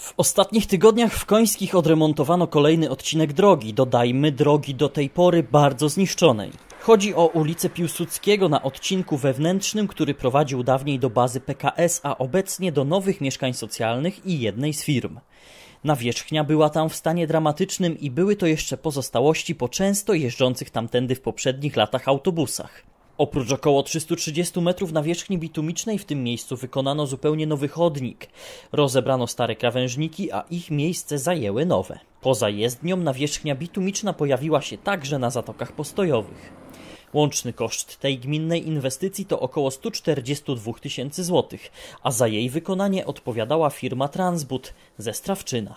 W ostatnich tygodniach w Końskich odremontowano kolejny odcinek drogi, dodajmy drogi do tej pory bardzo zniszczonej. Chodzi o ulicę Piłsudskiego na odcinku wewnętrznym, który prowadził dawniej do bazy PKS, a obecnie do nowych mieszkań socjalnych i jednej z firm. Nawierzchnia była tam w stanie dramatycznym i były to jeszcze pozostałości po często jeżdżących tamtędy w poprzednich latach autobusach. Oprócz około 330 metrów nawierzchni bitumicznej w tym miejscu wykonano zupełnie nowy chodnik. Rozebrano stare krawężniki, a ich miejsce zajęły nowe. Poza jezdnią nawierzchnia bitumiczna pojawiła się także na zatokach postojowych. Łączny koszt tej gminnej inwestycji to około 142 tysięcy złotych, a za jej wykonanie odpowiadała firma Transbud ze Strawczyna.